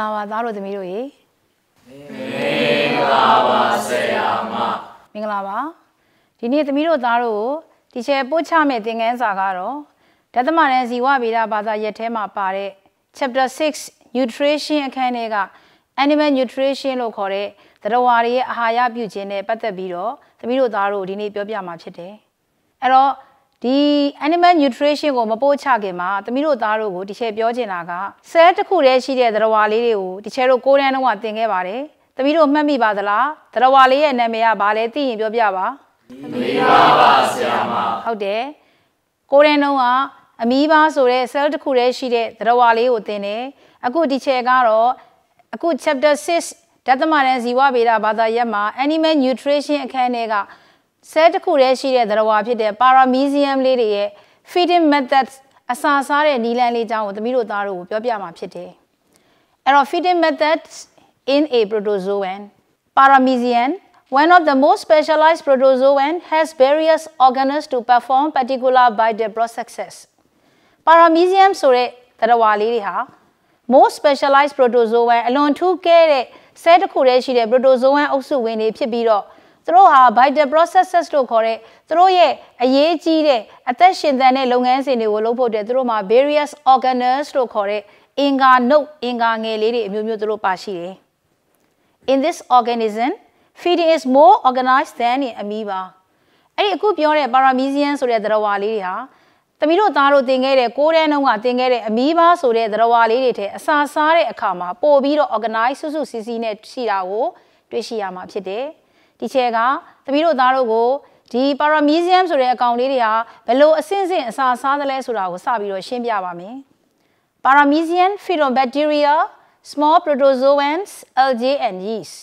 လာပါသားတို့သမီးတို့ရေမင်္ဂလာပါဆရာမမင်္ဂလာပါဒီနေ့သမီးတို့သားတို့ကိုဒီချေပို့ချမဲ့သင်ခန်းစာကတော့ဓသမတန်ဇီဝဗေဒဘာသာရက်ထဲမှာပါတဲ့ chapter 6 nutrition အခန်းထဲက animal nutrition လို့ခေါ်တဲ့သတ္တဝါတွေရဲ့အာဟာရပြုခြင်းနဲ့ပတ်သက်ပြီးတော့သမီးတို့သားတို့ဒီနေ့ပြောပြမှာဖြစ်တယ်အဲ့တော့ဒီ animal nutrition ကိုမပို့ချခင်မှာသမီးတို့သားတို့ကိုဒီချဲပြောချင်တာကဆဲတစ်ခုတည်းရှိတဲ့သတ္တဝါလေးတွေကိုဒီချဲတို့ကိုတန်းတော့သင်ခဲ့ပါတယ်။သမီးတို့မှတ်မိပါသလား။သတ္တဝါလေးရဲ့နာမည်ကဘာလဲသိရင်ပြောပြပါ။အမီးပါပါဆရာမ။ဟုတ်တယ်။ကိုတန်းတော့ကအမီးပါဆိုတဲ့ cell တစ်ခုတည်းရှိတဲ့သတ္တဝါလေးကိုသင်တယ်။အခုဒီချဲကတော့အခု chapter 6ဓာတ်သမတန်ဇီဝဗေဒဘာသာရပ်မှာ animal nutrition အခန်းထဲကဆဲတစ်ခုတည်းရှိတဲ့သတ္တဝါဖြစ်တဲ့ paramecium လေးတွေရဲ့ feeding methods အစာစားတဲ့နည်းလမ်းလေးအကြောင်းကိုသမီးတို့သားတို့ကိုပြောပြမှာဖြစ်တယ်။အဲ့တော့ feeding methods in a protozoan paramecium One of the most specialized protozoan has various organelles to perform particular vital processes. Paramecium ဆိုတဲ့သတ္တဝါလေးတွေဟာ most specialized protozoan အလွန်ထူးကဲတဲ့ဆဲတစ်ခုတည်းရှိတဲ့ protozoan အုပ်စုဝင်တွေဖြစ်ပြီးတော့သူတို့ဟာ vital processes လို့ခေါ်တဲ့သူတို့ရဲ့အရေးကြီးတဲ့အသက်ရှင်သန်တဲ့လုပ်ငန်းစဉ်တွေကိုလုပ်ဖို့အတွက်သူတို့မှာ various organelles လို့ခေါ်တဲ့အင်္ဂါနှုတ်အင်္ဂါငယ်လေးတွေအမျိုးမျိုးသူတို့ပါရှိတယ်။ In this organism feeding is more organized than in amoeba အဲ့ဒီအခုပြောတဲ့ paramecium ဆိုတဲ့သတ္တဝါလေးတွေဟာသမီးတို့သားတို့တင်ခဲ့တဲ့ကိုးတဲ့နှုံးကတင်ခဲ့တဲ့အမီးပါဆိုတဲ့သရဝါလေးတွေထဲအစာစားတဲ့အခါမှာပို့ပြီးတော့ organize စုစုစည်းစည်းနဲ့ရှိတာကိုတွေ့ရှိရမှာဖြစ်တယ်။တီချဲကသမီးတို့သားတို့ကိုဒီပါရာမီဇီယမ်ဆိုတဲ့အကောင်လေးတွေဟာဘယ်လိုအဆင့်ဆင့်အစာစားသလဲဆိုတာကိုစပြီးတော့ရှင်းပြပါမယ်။ Paramecian Phytobacteria, Small Protozoans, Algae and Yeast.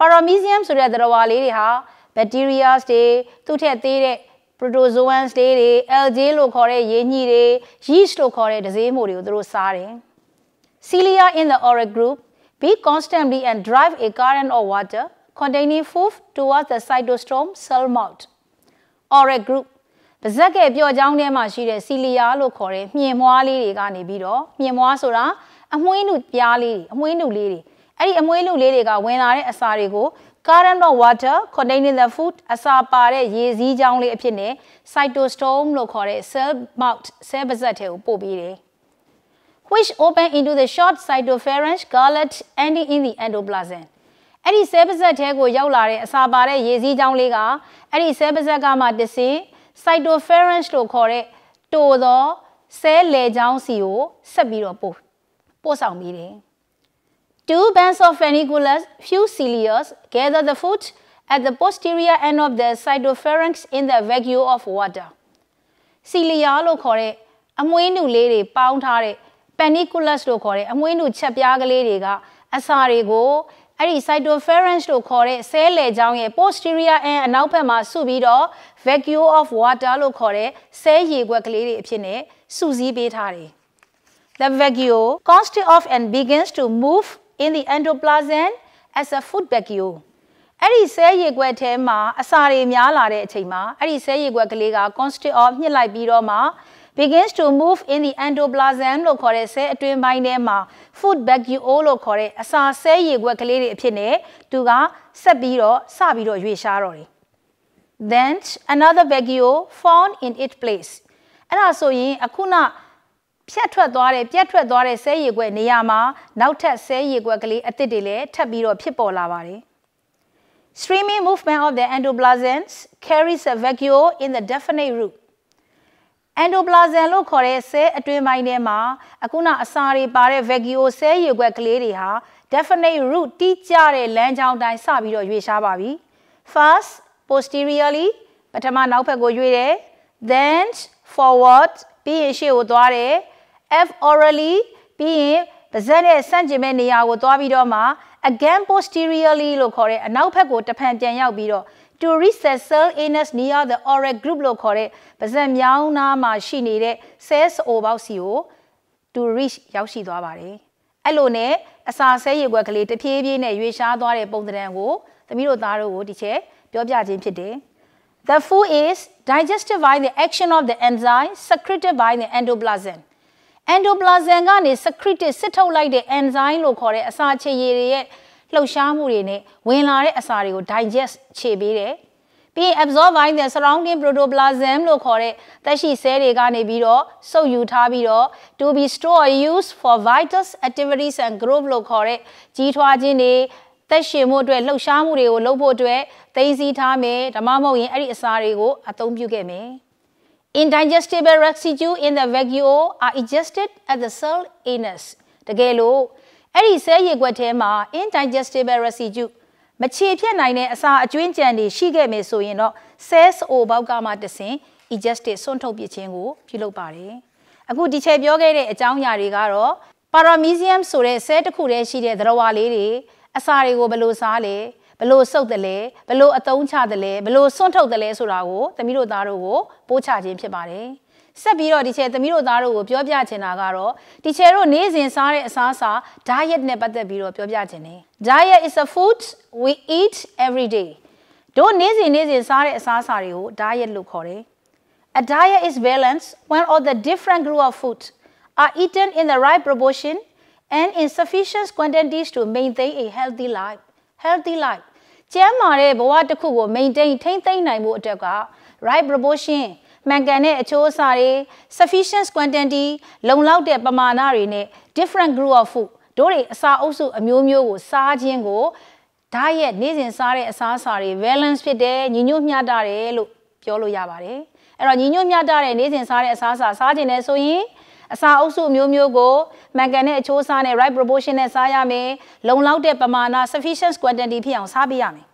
Paramecium ဆိုတဲ့သတ္တဝါလေးတွေဟာ bacteria တွေသူ့ထက်သေးတဲ့ protozoans တွေတွေ algae လို့ခေါ်တဲ့ရေညှိတွေ yeast လို့ခေါ်တဲ့ဒဇေးမိုတွေကိုသူတို့စားတယ်။ Cilia in the oral group be constantly and drive a current of water containing food towards the cytostorm cell mold oral group ပါဇက်ကဲပြော့ချောင်းထဲမှာရှိတဲ့ဆီလီယာလို့ခေါ်တဲ့မြင်မွားလေးတွေကနေပြီးတော့မြင်မွားဆိုတာအမွှေးနုပြားလေးတွေအမွှေးနုလေးတွေအဲ့ဒီအမွှေးနုလေးတွေကဝင်လာတဲ့အစာတွေကို current of water containing the food အစာပါတဲ့ရေစည်းချောင်းလေးအဖြစ်နဲ့ cytosome လို့ခေါ်တဲ့ cell mouth cell ပါဇက်ထဲကိုပို့ပေးတယ် which open into the short cytopharynx gullet ending in the endoplasm အဲ့ဒီဆဲပါဇက်ထဲကိုရောက်လာတဲ့အစာပါတဲ့ရေစည်းကြောင်းလေးကအဲ့ဒီဆဲပါဇက်ကမှတဆင် cytoferens လို့ခေါ်တဲ့တိုသောဆဲလေကြောင်းစီကိုဆက်ပြီးတော့ပို့ပို့ဆောင်ပြီးတယ် Two bands of funiculus fusilius gather the food at the posterior end of the cytopharynx in the vacuole of water စီလီယာလို့ခေါ်တဲ့အမွှေးနုလေးတွေပေါင်းထားတဲ့ paniculus လို့ခေါ်တဲ့အမွှေးနုချက်ပြားကလေးတွေကအစာတွေကိုအဲ့ဒီ cytopharynx လို့ခေါ်တဲ့ဆဲလေကြောင်းရဲ့ posterior end အနောက်ဘက်မှာစုပြီးတော့ vacuole of water လို့ခေါ်တဲ့ဆဲရေခွက်ကလေးတွေအဖြစ်နဲ့စုစည်းပေးထားတယ်။ The vacuole consists of and begins to move in the endoplasm as a food vacuole အဲ့ဒီဆဲရေခွက်ထဲမှာအစာတွေများလာတဲ့အချိန်မှာအဲ့ဒီဆဲရေခွက်ကလေးက constrict of ညှစ်လိုက်ပြီးတော့မှ begins to move in the endoplasm လို့ခေါ်တဲ့ဆဲအတွင်းပိုင်းထဲမှာ food vacuole လို့ခေါ်တဲ့အစာဆဲရေခွက်ကလေးတွေအဖြစ်နဲ့သူကဆက်ပြီးတော့စပြီးတော့ရွေရှားတော့တယ် then another vacuole found in its place အဲ့ဒါဆိုရင်အခုနဖြတ်ထွက်သွားတဲ့ပြတ်ထွက်သွားတဲ့ဆဲရည်ခွက်နေရာမှာ နောက်ထပ်ဆဲရည်ခွက်ကလေးအစ်စ်တွေလည်းထပ်ပြီးတော့ဖြစ်ပေါ်လာပါတယ် Streaming movement of the endoplasms carries a vacuole in the definite route endoplasm လို့ခေါ်တဲ့ဆဲအတွင်းပိုင်းထဲမှာအခုနအစာတွေပါတဲ့ vacuo ဆဲရေခွက်ကလေးတွေဟာ definite root တိကျတဲ့လမ်းကြောင်းတိုင်းစပြီးတော့ရွေ့ရှားပါပြီ first posteriorly ပထမနောက်ဘက်ကိုရွေ့တယ် then forward ပြီးရင်ရှေ့ကိုသွားတယ် f orally ပြီးရင်ပါဇက်နဲ့ဆန့်ကျင်မဲ့နေရာကိုသွားပြီးတော့မှ again posteriorly လို့ခေါ်တဲ့အနောက်ဘက်ကိုတဖန်ပြန်ရောက်ပြီးတော့ to reset cell anus near the oral group လို့ခေါ်တဲ့ပါဇက်မြောင်းနားမှာရှိနေတဲ့ cells အိုပေါက်စီကို to reach ရောက်ရှိသွားပါတယ်။အဲ့လိုနဲ့အစာဆဲရေွက်ကလေးတဖြည်းဖြည်းနဲ့ရွေရှားသွားတဲ့ပုံသဏ္ဍာန်ကိုသမီးတို့သားတို့ကိုဒီချက်ပြောပြခြင်းဖြစ်တယ်။ The food is digested by the action of the enzyme secreted by the endoplasm. endoplasm ကနေ secreted စစ်ထုတ်လိုက်တဲ့ enzyme လို့ခေါ်တဲ့အစာချေရည်တွေရဲ့လှုပ်ရှားမှုတွေနဲ့ဝင်လာတဲ့အစာတွေကို digest ခြေပေးတယ်။ပြီးရင် absorb by the surrounding protoplasm လို့ခေါ်တဲ့သက်ရှိဆဲတွေကနေပြီးတော့စုပ်ယူထားပြီးတော့ to be stored used for vital activities and growth လို့ခေါ်တဲ့ကြီးထွားခြင်းတွေသက်ရှင်မှုအတွက်လှုပ်ရှားမှုတွေကိုလုပ်ဖို့အတွက်သိသိထားမယ်ဓမ္မမဟုတ်ရင်အဲ့ဒီအစာတွေကို အသုံးပြုခဲ့မယ် Indigestible residue in the vacuole are ingested at the cell anus တကယ်လို့အဲ့ဒီဆဲရည်ွက်ထဲမှာ indigestible residue မချေဖြစ်နိုင်တဲ့အစာအကျွင်းကြံတွေရှိခဲ့မယ်ဆိုရင်တော့ cells အိုဘောက်ကမှတဆင် ingested ဆွန့်ထုတ်ပစ်ခြင်းကိုပြုလုပ်ပါတယ်။အခုဒီချက်ပြောခဲ့တဲ့အကြောင်းအရာတွေကတော့ paramecium ဆိုတဲ့ဆဲတစ်ခုတည်းရှိတဲ့သတ္တဝါလေးတွေအစာတွေကိုဘယ်လိုစားလဲဘလို့စုပ်တယ်လဲဘလို့အတုံးချတယ်လဲဘလို့စွန့်ထုတ်တယ်လဲဆိုတာကိုသမီးတို့သားတို့ကိုပို့ချခြင်းဖြစ်ပါတယ်။ဆက်ပြီးတော့ဒီချဲသမီးတို့သားတို့ကိုပြောပြချင်တာကတော့ဒီချဲတို့နေ့စဉ်စားတဲ့အစားအစာ diet နဲ့ပတ်သက်ပြီးတော့ပြောပြချင်တယ် diet is a food we eat every day တို့နေ့စဉ်နေ့စဉ်စားတဲ့အစားအစာတွေကို diet လို့ခေါ်တယ် a diet is balance when all the different group of food are eaten in the right proportion and in sufficient quantities to maintain a healthy life healthy life ကျန်းမာတဲ့ဘဝတစ်ခုကို maintain ထိန်းသိမ်းနိုင်မှုအတွက်က right proportion မှန်ကန်တဲ့အချိုးအစာတွေ sufficient quantity လုံလောက်တဲ့ပမာဏတွေနဲ့ different group of food တို့တွေအစာအုပ်စု အမျိုးမျိုးကိုစားခြင်းကို diet နေ့စဉ်စားတဲ့အစားအစာတွေ balance ဖြစ်တယ်ညီညွတ်မျှတတယ်လို့ပြောလို့ရပါတယ်အဲ့တော့ညီညွတ်မျှတတဲ့နေ့စဉ်စားတဲ့အစားအစာ စားခြင်းလဲဆိုရင်အစာအုပ်စုမျိုးမျိုးကိုမှန်ကန်တဲ့အချိုးအစားနဲ့ right proportion နဲ့စားရမယ်လုံလောက်တဲ့ပမာဏ sufficient quantity ဖြစ်အောင်စားပေးရမယ်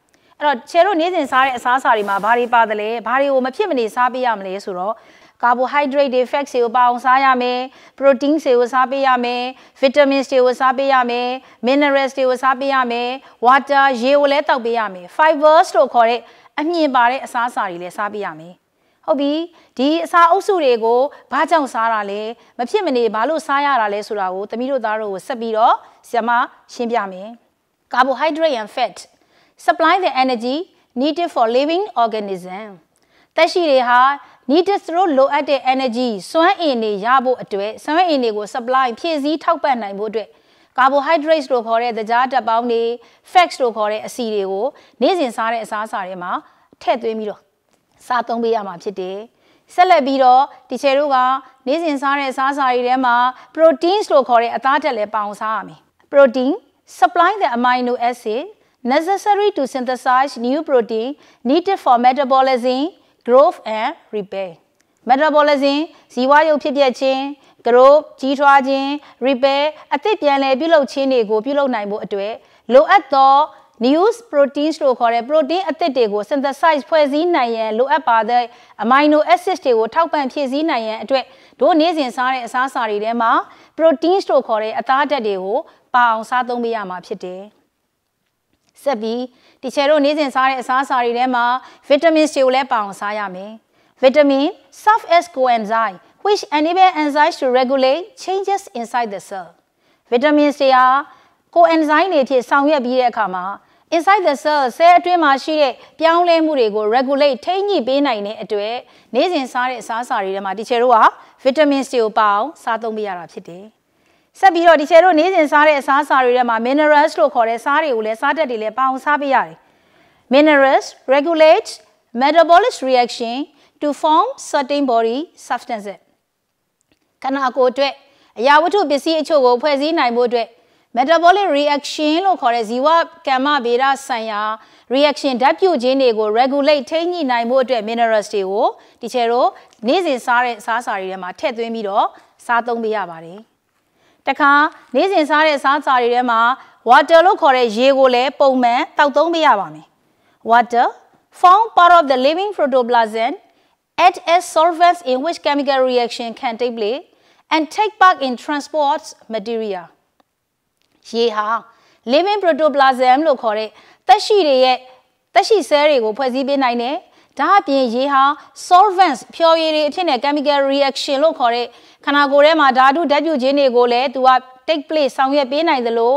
အဲ့တော့ချေတို့နေ့စဉ်စားတဲ့အစားအစာတွေမှာဘာတွေပါသလဲဘာတွေကိုမဖြစ်မနေစားပေးရမလဲဆိုတော့ carbohydrate တွေ fat တွေကိုပါအောင် စားရမယ် protein တွေကိုစားပေးရမယ် vitamins တွေကိုစားပေးရမယ် minerals တွေကိုစားပေးရမယ် water ရေကိုလည်းတောက်ပေးရမယ် fibers တို့ခေါ်တဲ့အမြင့်ပါတဲ့အစားအစာတွေလည်းစားပေးရမယ်ဟုတ်ပြီဒီအစာအုပ်စုတွေကိုဘာကြောင့်စားတာလဲမဖြစ်မနေဘာလို့စားရတာလဲဆိုတာကိုသမီးတို့သားတို့ကိုဆက်ပြီးတော့ဆရာမရှင်းပြမယ် carbohydrate and fat supply the energy needed for living organism တက်ရှိတွေဟာ needed သူတို့လိုအပ်တဲ့ energy စွမ်းအင်တွေရဖို့အတွက်စွမ်းအင်တွေကို supply ဖြည့်ဆည်းထောက်ပံ့နိုင်ဖို့အတွက် carbohydrates လို့ခေါ်တဲ့သကြားဓာတ်ပေါင်းတွေ fats လို့ခေါ်တဲ့အဆီတွေကိုနေ့စဉ်စားတဲ့အစားအစာတွေမှာထည့်သွင်းပြီးတော့စားသုံးပေးရမှာဖြစ်တယ်ဆက်လက်ပြီးတော့ဒီချေတို့ကနေ့စဉ်စားတဲ့အစားအစာတွေထဲမှာ proteins လို့ခေါ်တဲ့အသားဓာတ်လည်းပေါအောင်စားရမယ် protein supply the amino acid necessary to synthesize new protein needed for metabolism, growth and repair. metabolism ဇီဝရုပ်ဖြစ်ပျက်ခြင်း growth ကြီးထွားခြင်း repair အသစ်ပြန်လည်ပြုလုပ်ခြင်းတွေကိုပြုလုပ်နိုင်ဖို့အတွက်လိုအပ်သော news proteins လို့ခေါ်တဲ့ protein အသစ်တွေကို synthesize ဖွဲ့စည်းနိုင်ရန်လိုအပ်ပါတဲ့ amino acids တွေကိုထောက်ပံ့ဖြည့်ဆည်းနိုင်ရန်အတွက်တို့နေ့စဉ်စားတဲ့အစားအစာတွေထဲမှာ proteins လို့ခေါ်တဲ့အသားဓာတ်တွေကိုပါအောင်စားသုံးပေးရမှာဖြစ်တယ်။ဆက်ပြီးတီချယ်တို့နေ့စဉ်စားတဲ့အစားအစာတွေထဲမှာ vitamins တွေကိုလည်းပါအောင်စားရမယ် vitamin serve as coenzyme which enable enzymes to regulate changes inside the cell vitamins တွေဟာ coenzyme တွေဖြစ်ဆောင်ရွက်ပြီးတဲ့အခါမှာ inside the cell ဆဲအတွင်းမှာရှိတဲ့ပြောင်းလဲမှုတွေကို regulate ထိန်းညှိပေးနိုင်တဲ့အတွက်နေ့စဉ်စားတဲ့အစားအစာတွေထဲမှာတီချယ်တို့ဟာ vitamins တွေကိုပါအောင်စားသုံးပေးရတာဖြစ်တယ်။ဆက်ပြီးတော့ဒီချေတို့နေစဉ်စားတဲ့အစားအစာတွေထဲမှာ minerals လို့ခေါ်တဲ့စားတွေကိုလည်းစားတတ်တယ်လည်းပါအောင်စားပေးရတယ်။ minerals regulate metabolic reaction to form certain body substances ခန္ဓာကိုယ်အတွက်အရာဝတ္ထုပစ္စည်းအချို့ကိုဖွဲ့စည်းနိုင်ဖို့အတွက် metabolic reaction လို့ခေါ်တဲ့ဇီဝကမ္မဗေဒဆိုင်ရာ reaction ဓာတ်ပြုတ်ခြင်းတွေကို regulate ထိန်းညှိနိုင်ဖို့အတွက် minerals တွေကိုဒီချေတို့နေ့စဉ်စားတဲ့အစားအစာတွေထဲမှာထည့်သွင်းပြီးတော့စားသုံးပေးရပါတယ်။တခါနေ့စဉ်စားတဲ့အစားအစာတွေထဲမှာ water လို့ခေါ်တဲ့ရေကိုလည်းပုံမှန်တောက်သုံးပေးရပါမယ် water form part of the living protoplasm act as solvents in which chemical reaction can take place and take part in transport material ရေဟာ living protoplasm လို့ခေါ်တဲ့သက်ရှိတွေရဲ့သက်ရှိဆဲတွေကိုဖွဲ့စည်းပေးနိုင်တယ်။ဒါအပြင်ရေဟာ solvents ဖျော်ရည်တွေအဖြစ်နဲ့ chemical reaction လို့ခေါ်တဲ့ခန္ဓာကိုယ်ထဲမှာဓာတုဓာတ်ပြုခြင်းတွေကိုလည်းသူက take place ဆောင်ရွက်ပေးနိုင်သလို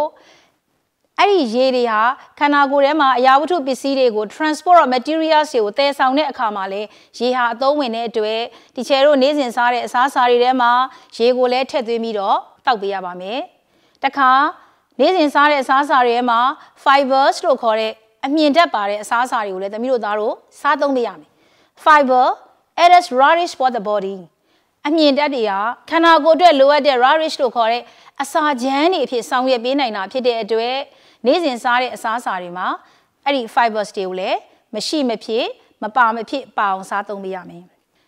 အဲ့ဒီရေတွေဟာခန္ဓာကိုယ်ထဲမှာအရာဝတ္ထုပစ္စည်းတွေကို transport of materials တွေကိုတည်ဆောင်တဲ့အခါမှာလည်းရေဟာအသုံးဝင်တဲ့အတွက်ဒီချဲတို့နေ့စဉ်စားတဲ့အစားအစာတွေထဲမှာရေကိုလည်းထည့်သွင်းပြီးတော့တောက်ပေးရပါမယ်။တခါနေ့စဉ်စားတဲ့အစားအစာတွေထဲမှာ fibers လို့ခေါ်တဲ့အမြင်တတ်ပါတဲ့အစားအစာတွေကိုလည်းသမီးတို့သားတို့စားသုံးပေးရမယ် fiber it is rich for the body အမြင်တတ်တွေကခန္ဓာကိုယ်အတွက်လိုအပ်တဲ့ rich လို့ခေါ်တဲ့အစာချမ်းတွေအဖြစ်ဆောင်ရွက်ပေးနိုင်တာဖြစ်တဲ့အတွက်နေ့စဉ်စားတဲ့အစားအစာတွေမှာအဲ့ဒီ fibers တွေကိုလည်းမရှိမဖြစ်မပါမဖြစ်ပါအောင် စားသုံးပေးရမယ်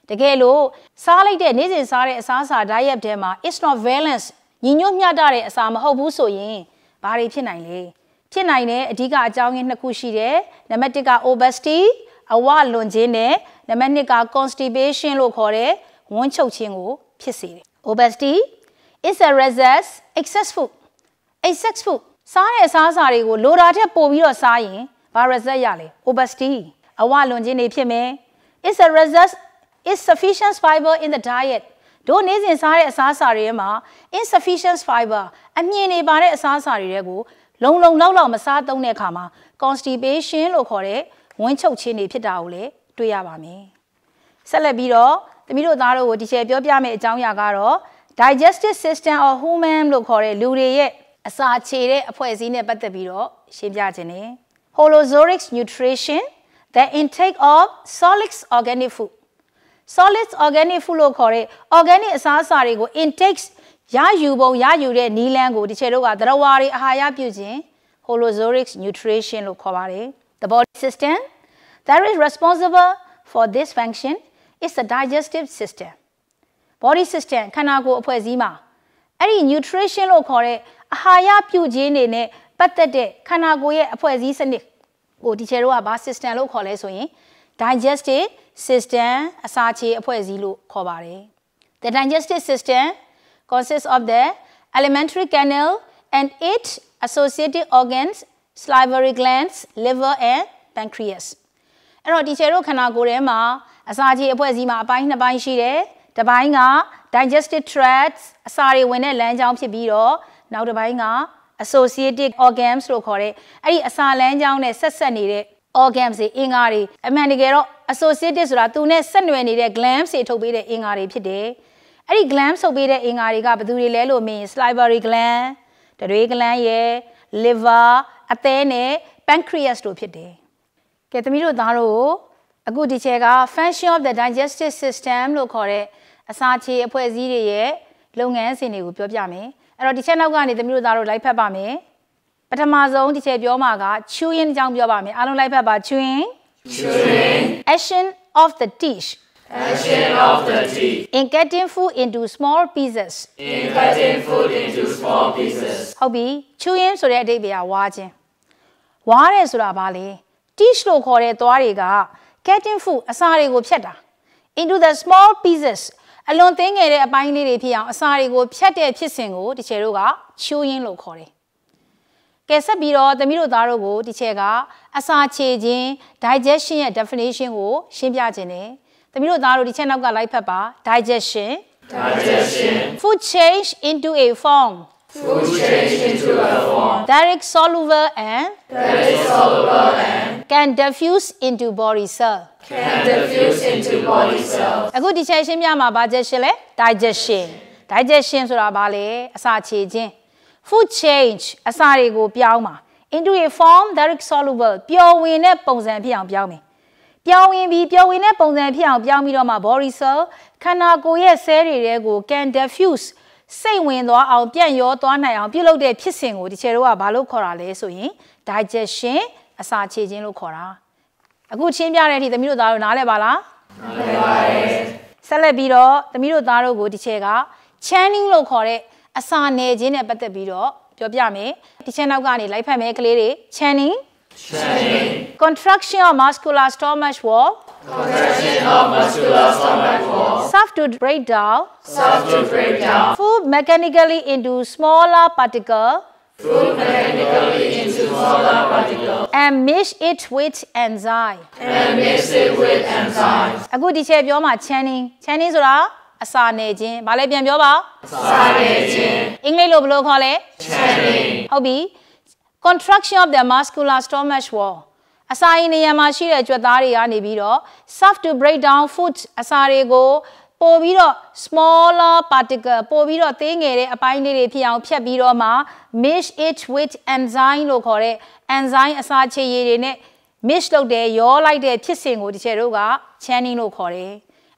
တကယ်လို့စားလိုက်တဲ့နေ့စဉ်စားတဲ့အစားအစာ diet ထဲမှာ it's not balance ညီညွတ်မျှတတဲ့အစာမဟုတ်ဘူးဆိုရင်ဘာတွေဖြစ်နိုင်လဲဖြစ်နိုင်တဲ့အဓိကအကြောင်းရင်းနှစ်ခုရှိတယ်။နံပါတ်1က obesity အဝလွန်ခြင်းနဲ့နံပါတ်2က constipation လို့ခေါ်တဲ့ဝန်းချုပ်ခြင်းကို ဖြစ်စေတယ်။ obesity is a result excess food excess food စားတဲ့အစားအစာတွေကိုလိုတာထက်ပိုပြီးတော့စားရင်ဘာ result ရလဲ obesity အဝလွန်ခြင်းတွေဖြစ်မယ် is a result is sufficient fiber in the diet တို့နေ့စဉ်စားတဲ့အစားအစာတွေမှာ insufficient fiber အမြင်နေပါတဲ့အစားအစာတွေတွေကိုလုံလုံလောက်လောက်မစားသုံးတဲ့အခါမှာ constipation လို့ခေါ်တဲ့ဝန်းချုပ်ခြင်းတွေဖြစ်တာကိုလည်းတွေ့ရပါမယ်။ဆက်လက်ပြီးတော့သမီးတို့သားတို့ကိုဒီချေပြောပြမယ့်အကြောင်းအရာကတော့ digestive system or human လို့ခေါ်တဲ့လူတွေရဲ့အစာခြေတဲ့အဖွဲ့အစည်းနဲ့ပတ်သက်ပြီးတော့ရှင်းပြခြင်းနဲ့ holozoic nutrition the intake of solid organic food solid organic food လို့ခေါ်တဲ့ organic အစားအစာတွေကို intake ရယူပုံရယူတဲ့နီလန်းကိုဒီချေတို့ကသရဝါတွေအာဟာရပြုခြင်း holozoic nutrition လို့ခေါ်ပါတယ် the body system that is responsible for this function is the digestive system body system ခန္ဓာကိုယ်အဖွဲ့အစည်းမှာအဲ့ဒီ nutrition လို့ခေါ်တဲ့အာဟာရပြုခြင်းတွေနဲ့ပတ်သက်တဲ့ခန္ဓာကိုယ်ရဲ့အဖွဲ့အစည်းစနစ်ကိုဒီချေတို့ကဘာ system လို့ခေါ်လဲဆိုရင် digestive system အစာချေအဖွဲ့အစည်းလို့ခေါ်ပါတယ် the digestive system consists of the alimentary canal and its associated organs, salivary glands, liver and pancreas. အဲ့တော့ဒီချေတို့ခန္ဓာကိုယ်ထဲမှာ အစာကြေအဖွဲ့အစည်းမှာအပိုင်းနှစ်ပိုင်းရှိတယ်။တစ်ပိုင်းက digestive tracts အစာတွေဝင်တဲ့လမ်းကြောင်းဖြစ်ပြီးတော့နောက်တစ်ပိုင်းက associated organs လို့ခေါ်တဲ့အဲ့ဒီအစာလမ်းကြောင်းနဲ့ဆက်ဆက်နေတဲ့ organs တွေအင်္ဂါတွေအမှန်တကယ်တော့ associated ဆိုတာသူနဲ့ဆက်နွယ်နေတဲ့ glands တွေထုတ်ပေးတဲ့အင်္ဂါတွေဖြစ်တယ်။အဲ့ဒီ gland ဆုပ်ပေးတဲ့အင်္ဂါတွေကဘယ်သူတွေလဲလို့မေးရင် salivary gland တရွေး gland ရယ် liver အသည်းနဲ့ pancreas တို့ဖြစ်တယ်။ကဲသမီးတို့သားတို့အခုဒီချက်က function of the digestive system လို့ခေါ်တဲ့အစာချေအဖွဲ့အစည်းတွေရဲ့လုပ်ငန်းစဉ်တွေကိုပြောပြမယ်။အဲ့တော့ဒီချက်နောက်ကနေသမီးတို့သားတို့လိုက်ဖတ်ပါမယ်။ပထမဆုံးဒီချက်ပြောမှာက chewing အကြောင်းပြောပါမယ်။အားလုံးလိုက်ဖတ်ပါ chewing chewing action of the teeth Action of the tea. In cutting food into small pieces. In cutting food into small pieces. ဟုတ်ပြီ။ chewing ဆိုတဲ့အဓိပ္ပာယ်ကဝါခြင်း။ဝါတယ်ဆိုတာဘာလဲ။ teach လို့ခေါ်တဲ့သွားတွေက cutting food အစာတွေကိုဖြတ်တာ။ into the small pieces အလွန်သေးငယ်တဲ့အပိုင်းလေးတွေဖြစ်အောင်အစာတွေကို ဖြတ်တဲ့ဖြစ်စဉ်ကိုတချေတို့က chewing လို့ခေါ်တယ်။ကဲဆက်ပြီးတော့သမီးတို့သားတို့ကိုတချေကအစာချေခြင်း digestion ရဲ့ definition ကိုရှင်းပြခြင်းနဲ့သမီးတို့သားတို့ဒီချက်နောက်ကလိုက်ဖက်ပါ digestion digestion food change into a form food change into a form that is soluble and that is soluble and can diffuse into body cell can diffuse into body cell အခုဒီချက်ရှင်းပြမှာဘာချက်ရှင်းလဲ digestion digestion ဆိုတာဘာလဲအစာခြေခြင်း food change အစာတွေကိုပြောင်းပါ into a form that is soluble ပျော်ဝင်တဲ့ပုံစံဖြစ်အောင်ပြောင်းမယ်ပြောင်းဝင်ပြီးပြောင်းဝင်တဲ့ပုံစံဖြစ်အောင်ပြောင်းပြီးတော့မှ body cell ခန္ဓာကိုယ်ရဲ့ cell တွေထဲကို can diffuse စိတ်ဝင်သွားအောင်ပြန့်ရောသွားနိုင်အောင်ပြုလုပ်တဲ့ဖြစ်စဉ်ကိုဒီချေတော့ကဘာလို့ခေါ်တာလဲဆိုရင် digestion အစာခြေခြင်းလို့ခေါ်တာအခုချင်းပြတဲ့အထိသမီးတို့သားတို့နားလည်ပါလားနားလည်ပါရဲ့ဆက်လက်ပြီးတော့သမီးတို့သားတို့ကိုဒီချေက churning လို့ခေါ်တဲ့အစာနယ်ခြင်းနဲ့ပတ်သက်ပြီးတော့ပြောပြမယ်ဒီချေနောက်ကနေလိုက်ဖက်မယ်ကလေးတွေ churning Shedding. Contraction of muscular stomach wall. Contraction of muscular stomach wall. Serve to break down. Serve to break down. Food mechanically into smaller particle. Food mechanically into smaller particle. And mix it with enzyme. And mix it with enzyme. အခုဒီချက်ပြောမှာ churning. Churning ဆိုတာအစာနယ်ခြင်း။ဘာလဲပြန်ပြောပါ။အစာနယ်ခြင်း။အင်္ဂလိပ်လိုဘယ်လိုခေါ်လဲ Churning. ဟုတ်ပြီ။ contraction of the muscular stomach wall အစာအိမ်နေရာမှာရှိတဲ့ကြွက်သားတွေကနေပြီးတော့ soft to break down food အစာတွေကိုပို့ပြီးတော့ smaller particle ပို့ပြီးတော့သေးငယ်တဲ့အပိုင်းလေးတွေဖြစ်အောင်ဖြတ်ပြီးတော့မှ mish it with enzyme လို့ခေါ်တဲ့ enzyme အစာချေရည်တွေနဲ့ mish လုပ်တယ်ရောလိုက်တဲ့ဖြစ်စဉ်ကိုတချို့တို့က churning လို့ခေါ်တယ်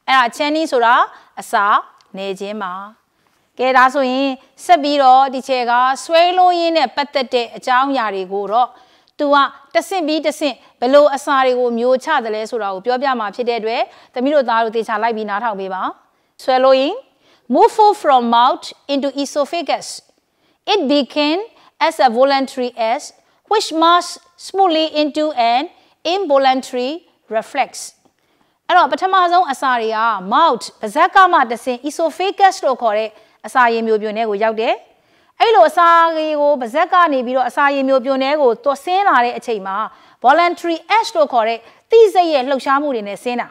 အဲ့ဒါ churning ဆိုတာအစာ နေခြင်းပါကဲဒါဆိုရင်ဆက်ပြီးတော့ဒီချေကဆွဲလို့ရင်းနဲ့ပတ်သက်တဲ့အကြောင်းအရာတွေကိုတော့သူကတဆင့်ပြီးတဆင့်ဘလို့အစာတွေကိုမျိုးချတယ်လဲဆိုတာကိုပြောပြမှာဖြစ်တဲ့အတွက်သမီးတို့သားတို့တေချာလိုက်ပြီးနားထောင်ပေးပါဆွဲလို့ရင်း move food from mouth into esophagus it began as a voluntary act which morphed smoothly into an involuntary reflex အဲ့တော့ပထမဆုံးအစာတွေက mouth ပါးစပ်ကမှတဆင့် esophagus လို့ခေါ်တဲ့အစာရည်မျိုးပြွန်ထဲကိုရောက်တယ်အဲ့လိုအစာရေကိုပါဇက်ကနေပြီးတော့အစာရည်မျိုးပြွန်ထဲကိုသွဆင်းလာတဲ့အချိန်မှာ voluntary ash လို့ခေါ်တဲ့တိစက်ရဲ့လှုပ်ရှားမှုတွေနဲ့ဆင်းတာ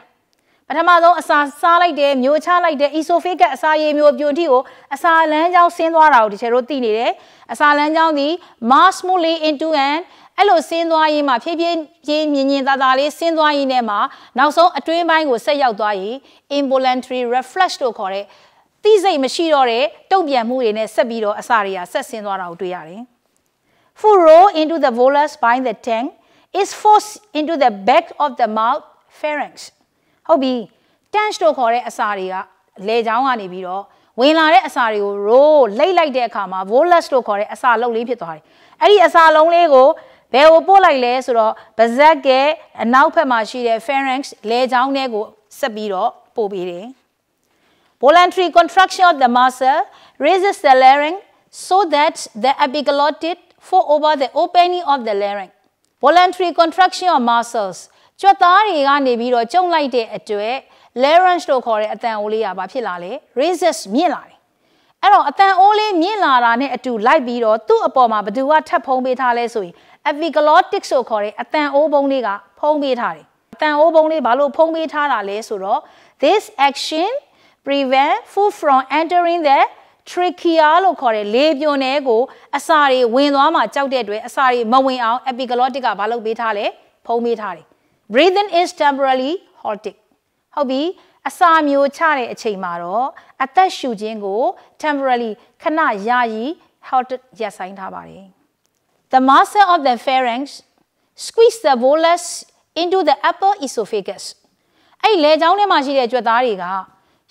ပထမဆုံးအစာစားလိုက်တယ်မျိုးချလိုက်တယ် esophagus အစာရည်မျိုးပြွန်ထိကိုအစာလမ်းကြောင်းဆင်းသွားတာကိုဒီချေတို့သိနေတယ်အစာလမ်းကြောင်းသည် mass mole into an အဲ့လိုဆင်းသွားရင်းမှာဖြည်းဖြည်းချင်းမြင်မြင်သာသာလေးဆင်းသွားရင်းထဲမှာနောက်ဆုံးအတွင်းပိုင်းကိုဆက်ရောက်သွားရင် involuntary reflex လို့ခေါ်တဲ့သိစိတ်မရှိတော့တဲ့တုံ့ပြန်မှုတွေနဲ့ဆက်ပြီးတော့အစာတွေကဆက်ဆင်းသွားတာကိုတွေ့ရတယ် Furrow into the volus by the tongue is forced into the back of the mouth pharynx ဟုတ်ပြီ tense တို့ခေါ်တဲ့အစာတွေကလေချောင်းကနေပြီးတော့ဝင်လာတဲ့အစာတွေကို roll လိတ်လိုက်တဲ့အခါမှာ volus လို့ခေါ်တဲ့အစာလုံးလေးဖြစ်သွားတယ်အဲ့ဒီအစာလုံးလေးကိုဘယ်ကိုပို့လိုက်လဲဆိုတော့ပါဇက်ကဲအနောက်ဘက်မှာရှိတဲ့ pharynx လေချောင်းထဲကိုဆက်ပြီးတော့ပို့ပေးတယ် Voluntary contraction of the muscle raises the larynx so that the epiglottis fall over the opening of the larynx. Voluntary contraction of muscles ကြွက်သားတွေကနေပြီးတော့ကျုံလိုက်တဲ့အတွက် larynx လို့ခေါ်တဲ့အတန်အိုးလေးကဘာဖြစ်လာလဲ raises မြင့်လာတယ်။အဲ့တော့အတန်အိုးလေးမြင့်လာတာနဲ့အတူလိုက်ပြီးတော့သူ့အပေါ်မှာဘသူကထပ်ဖုံးပေးထားလဲဆိုရင် epiglottis ဆိုခေါ်တဲ့အတန်အိုးဘုံလေးကဖုံးပေးထားတယ်။အတန်အိုးဘုံလေးဘာလို့ဖုံးပေးထားတာလဲဆိုတော့ this action prevent food from entering the trachea လို့ခေါ်တဲ့လေပြွန်ထဲကို အစာတွေဝင်သွားမှာကြောက်တဲ့အတွက်အစာတွေမဝင်အောင် epiglottic ကဘာလုပ်ပေးထားလဲဖုံးပေးထားတယ် breathing is temporarily halted ဟုတ်ပြီအစာမျိုးချတဲ့အချိန်မှာတော့အသက်ရှူခြင်းကို temporarily ခဏယာယီ halted ရပ်ဆိုင်းထားပါတယ် the muscle of the pharynx squeeze the bolus into the upper esophagus အဲ့လေကြောင်းထဲမှာရှိတဲ့ကြွက်သားတွေက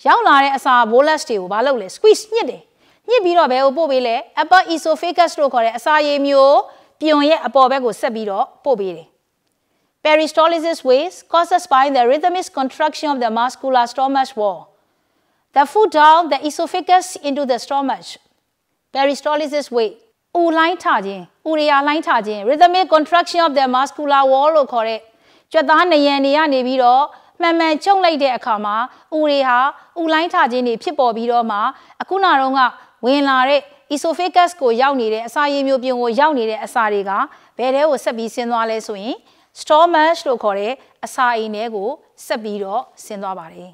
ရောက်လာတဲ့အစာ bolus တွေကိုမလုပ်လဲ squeeze de ညှစ်တယ်ညှစ်ပြီးတော့ဘယ်ကိုပို့ပေးလဲ upper esophagus လို့ခေါ်တဲ့အစာရည်မျိုးပြွန်ရဲ့အပေါ်ဘက်ကိုဆက်ပြီးတော့ပို့ပေးတယ် peristalsis waves causes by the rhythmic contraction of the muscular stomach wall the food down the esophagus into the stomach peristalsis wave ဥလိုင်းထခြင်းဥရိယာလိုင်းထခြင်း rhythmic contraction of the muscular wall လို့ခေါ်တဲ့ကြွက်သားနယံတွေကနေပြီးတော့မှန်မှန်ချုပ်လိုက်တဲ့အခါမှာအူတွေဟာအူလိုင်းထခြင်းတွေဖြစ်ပေါ်ပြီးတော့မှအခုနာတော့ကဝင်လာတဲ့ esophagus ကိုရောက်နေတဲ့အစာရည်မျိုးပြင်ကိုရောက်နေတဲ့အစာတွေကဘယ်ထဲကိုဆက်ပြီးဆင်းသွားလဲဆိုရင် stomach လို့ခေါ်တဲ့အစာအိမ်ထဲကိုဆက်ပြီးတော့ဆင်းသွားပါတယ်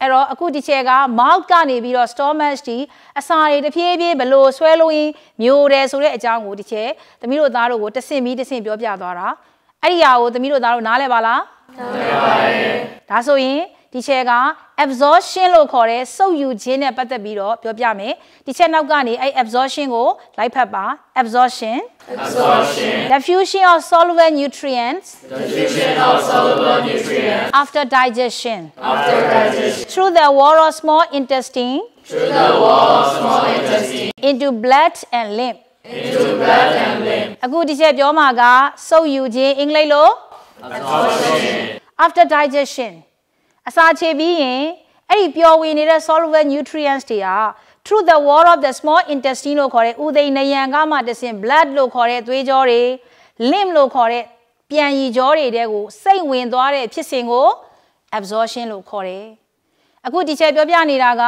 အဲ့တော့အခုဒီချက်က mouth ကနေပြီးတော့ stomach ဒီအစာတွေတဖြည်းဖြည်းဘလို့ဆွဲလို့ရင်မျိုးတယ်ဆိုတဲ့အကြောင်းကိုဒီချက်သမီးတို့သားတို့ကိုတဆင့်ပြီးတဆင့်ပြောပြသွားတာအဲ့ဒီဟာကိုသမီးတို့သားတို့နားလဲပါလားမှန်ပါတယ်ဒါဆိုရင်ဒီချက်က absorption လို့ခေါ်တဲ့စုပ်ယူခြင်းနဲ့ပတ်သက်ပြီးတော့ပြောပြမယ်ဒီချက်နောက်ကနေအဲ့ absorption ကိုလိုက်ဖတ်ပါ absorption absorption diffusion of soluble nutrients diffusion of soluble nutrients after digestion after digestion through the wall of small intestine through the wall of small intestine into blood and lymph into blood and lymph အခုဒီချက်ပြောမှာကစုပ်ယူခြင်းအင်္ဂလိပ်လို့ after digestion အစာချေပြီးရင်အဲ့ဒီပျော်ဝင်နေတဲ့ soluble nutrients တွေက through the wall of the small intestine လို့ခေါ်တဲ့ဥသိနယံကမှတဆင် blood လို့ခေါ်တဲ့သွေးကြောတွေ lymph လို့ခေါ်တဲ့ပြန်ရည်ကြောတွေတဲကိုစိတ်ဝင်သွားတဲ့ဖြစ်စဉ်ကို absorption လို့ခေါ်တယ်။အခုဒီချက်ပြောပြနေတာက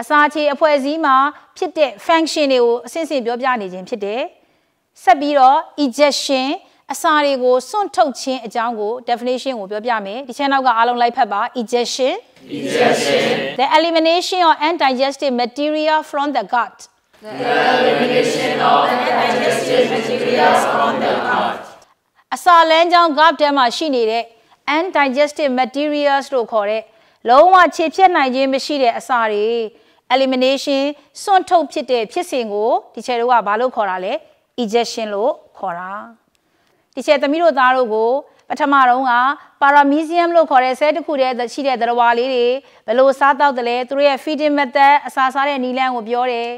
အစာချေအဖွဲ့အစည်းမှာဖြစ်တဲ့ function တွေကိုအဆင့်ဆင့်ပြောပြနေခြင်းဖြစ်တယ်။ဆက်ပြီးတော့ ejection အစာတွေကိုစွန့်ထုတ်ခြင်းအကြောင်းကို definition ကိုပြောပြမယ်ဒီ channel ကအားလုံးလိုက်ဖတ်ပါ ejection ejection the elimination of undigested material from the gut the elimination of undigested material from the gut အစာလမ်းကြောင်း gut ထဲမှာရှိနေတဲ့ undigested materials လို့ခေါ်တဲ့လုံးဝခြေဖြတ်နိုင်ခြင်းမရှိတဲ့အစာတွေ elimination စွန့်ထုတ်ဖြစ်တဲ့ဖြစ်စဉ်ကိုဒီချေတို့ကဘာလို့ခေါ်တာလဲ ejection လို့ခေါ်တာတီချယ်သမီးတို့သားတို့ကိုပထမတော့ကပါရာမီဇီယမ်လို့ခေါ်တဲ့ဆဲတစ်ခုတည်းရှိတဲ့သတ္တဝါလေးတွေဘယ်လိုစားတောက်တယ်လဲသူတို့ရဲ့ feeding method အစာစားတဲ့နည်းလမ်းကိုပြောတယ်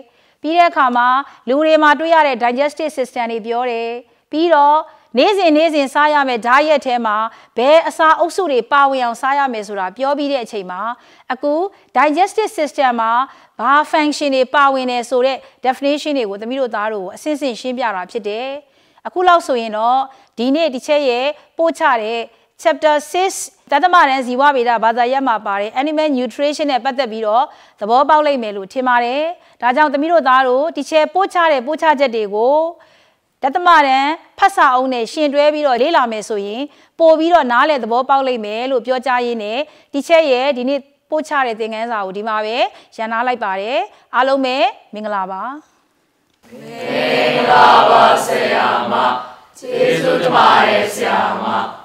ပြီးတဲ့အခါမှာလူတွေမှာတွေ့ရတဲ့ digestive system တွေပြောတယ်ပြီးတော့နေ့စဉ်နေ့စဉ်စားရမယ် diet ထဲမှာဘယ်အစာအုပ်စုတွေပါဝင်အောင်စားရမယ်ဆိုတာပြောပြီးတဲ့အချိန်မှာအခု digestive system မှာဘာ function တွေပါဝင်နေဆိုတဲ့ definition တွေကိုသမီးတို့သားတို့ကိုအစဉ်အဆက်ရှင်းပြတာဖြစ်တယ်။အခုလောက်ဆိုရင်တော့ဒီနေ့ဒီချက်ရဲ့ပို့ချတဲ့ chapter 6တသမရန်ဇီဝဗေဒဘာသာရပ်မှာပါတယ် animal nutrition နဲ့ပတ်သက်ပြီးတော့သဘောပေါက်လိမ့်မယ်လို့ထင်ပါတယ်။ဒါကြောင့်သမီးတို့သားတို့ဒီချက်ပို့ချတဲ့ပို့ချချက်တွေကိုတသမရန်ဖတ်စာအုပ်နဲ့ရှင်တွဲပြီးတော့လေ့လာမယ်ဆိုရင်ပို့ပြီးတော့နားလည်သဘောပေါက်လိမ့်မယ်လို့ပြောကြားရင်းနဲ့ဒီချက်ရဲ့ဒီနေ့ပို့ချတဲ့သင်ခန်းစာကိုဒီမှာပဲရန်နာလိုက်ပါတယ်။အားလုံးပဲမင်္ဂလာပါ။ Ti sudmae siamo.